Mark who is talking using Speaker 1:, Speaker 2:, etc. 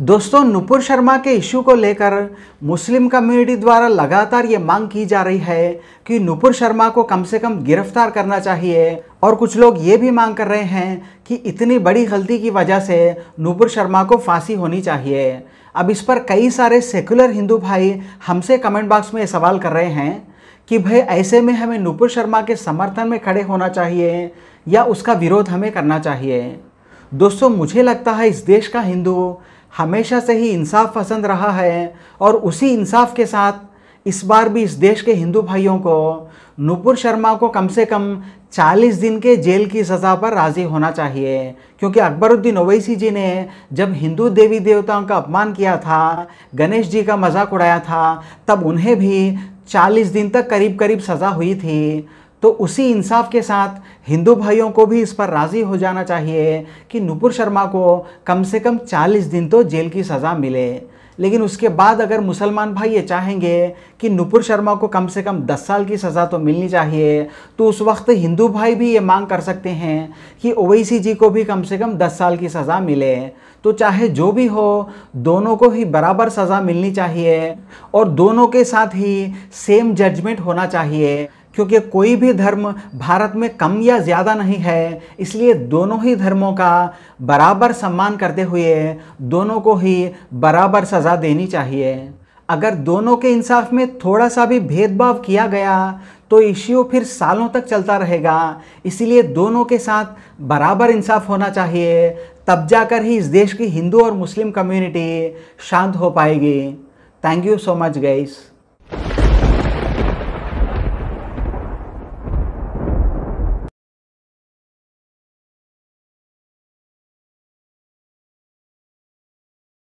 Speaker 1: दोस्तों नुपुर शर्मा के इशू को लेकर मुस्लिम कम्युनिटी द्वारा लगातार ये मांग की जा रही है कि नुपुर शर्मा को कम से कम गिरफ्तार करना चाहिए और कुछ लोग ये भी मांग कर रहे हैं कि इतनी बड़ी गलती की वजह से नुपुर शर्मा को फांसी होनी चाहिए अब इस पर कई सारे सेकुलर हिंदू भाई हमसे कमेंट बॉक्स में सवाल कर रहे हैं कि भाई ऐसे में हमें नुपुर शर्मा के समर्थन में खड़े होना चाहिए या उसका विरोध हमें करना चाहिए दोस्तों मुझे लगता है इस देश का हिंदू हमेशा से ही इंसाफ पसंद रहा है और उसी इंसाफ के साथ इस बार भी इस देश के हिंदू भाइयों को नुपुर शर्मा को कम से कम 40 दिन के जेल की सज़ा पर राज़ी होना चाहिए क्योंकि अकबरुद्दीन ओवैसी जी ने जब हिंदू देवी देवताओं का अपमान किया था गणेश जी का मजाक उड़ाया था तब उन्हें भी 40 दिन तक करीब करीब सज़ा हुई थी तो उसी इंसाफ के साथ हिंदू भाइयों को भी इस पर राज़ी हो जाना चाहिए कि नुपुर शर्मा को कम से कम 40 दिन तो जेल की सज़ा मिले लेकिन उसके बाद अगर मुसलमान भाई ये चाहेंगे कि नुपुर शर्मा को कम से कम 10 साल की सज़ा तो मिलनी चाहिए तो उस वक्त हिंदू भाई भी ये मांग कर सकते हैं कि ओवैसी जी को भी कम से कम 10 साल की सज़ा मिले तो चाहे जो भी हो दोनों को ही बराबर सज़ा मिलनी चाहिए और दोनों के साथ ही सेम जजमेंट होना चाहिए क्योंकि कोई भी धर्म भारत में कम या ज़्यादा नहीं है इसलिए दोनों ही धर्मों का बराबर सम्मान करते हुए दोनों को ही बराबर सज़ा देनी चाहिए अगर दोनों के इंसाफ में थोड़ा सा भी भेदभाव किया गया तो इश्यू फिर सालों तक चलता रहेगा इसलिए दोनों के साथ बराबर इंसाफ होना चाहिए तब जाकर ही इस देश की हिंदू और मुस्लिम कम्युनिटी शांत हो पाएगी thank you so much guys